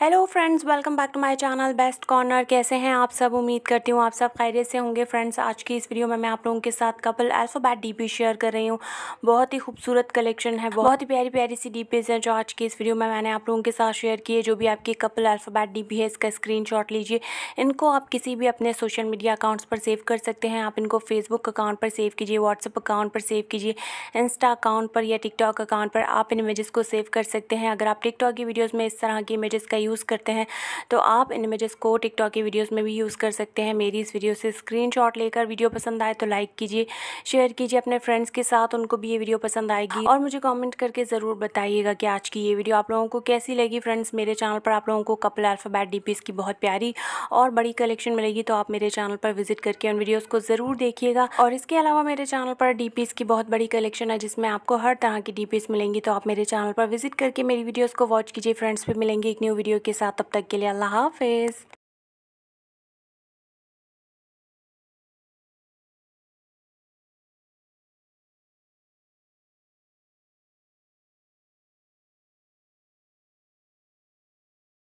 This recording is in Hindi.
hello friends welcome back to my channel best corner कैसे हैं आप सब उम्मीद करती हूँ आप सब खैरियत से होंगे फ्रेंड्स आज की इस वीडियो में मैं आप लोगों के साथ कपल अल्फ़ाबेट डीपी शेयर कर रही हूँ बहुत ही खूबसूरत कलेक्शन है बहुत ही प्यारी प्यारी सी डीपीज़ हैं जो आज की इस वीडियो में मैंने आप लोगों के साथ शेयर किए जो भी आपकी कपल अल्फाबैट डी है इसका स्क्रीन लीजिए इनको आप किसी भी अपने सोशल मीडिया अकाउंट्स पर सेव कर सकते हैं आप इनको फेसबुक अकाउंट पर सेव कीजिए व्हाट्सअप अकाउंट पर सेव कीजिए इंस्टा अकाउंट पर या टिकटॉक अकाउंट पर आप इन इमेज़ को सेव कर सकते हैं अगर आप टिकटॉक की वीडियोज़ में इस तरह की इमेज़ का यूज़ करते हैं तो आप इन इमेजेस को टिकटॉक की वीडियोस में भी यूज़ कर सकते हैं मेरी इस वीडियो से स्क्रीनशॉट लेकर वीडियो पसंद आए तो लाइक कीजिए शेयर कीजिए अपने फ्रेंड्स के साथ उनको भी ये वीडियो पसंद आएगी और मुझे कॉमेंट करके ज़रूर बताइएगा कि आज की ये वीडियो आप लोगों को कैसी लगी फ्रेंड्स मेरे चैनल पर आप लोगों को कपल अल्फ़ाबैट डी की बहुत प्यारी और बड़ी कलेक्शन मिलेगी तो आप मेरे चैनल पर विजिट करके उन वीडियोज़ को ज़रूर देखिएगा और इसके अलावा मेरे चैनल पर डी की बहुत बड़ी कलेक्शन है जिसमें आपको हर तरह की डी मिलेंगी तो आप मेरे चैनल पर विजिट करके मेरी वीडियोज़ को वॉच कीजिए फ्रेंड्स भी मिलेंगे एक न्यू वीडियो वीडियो के साथ तब तक के लिए अल्लाह हाफिज़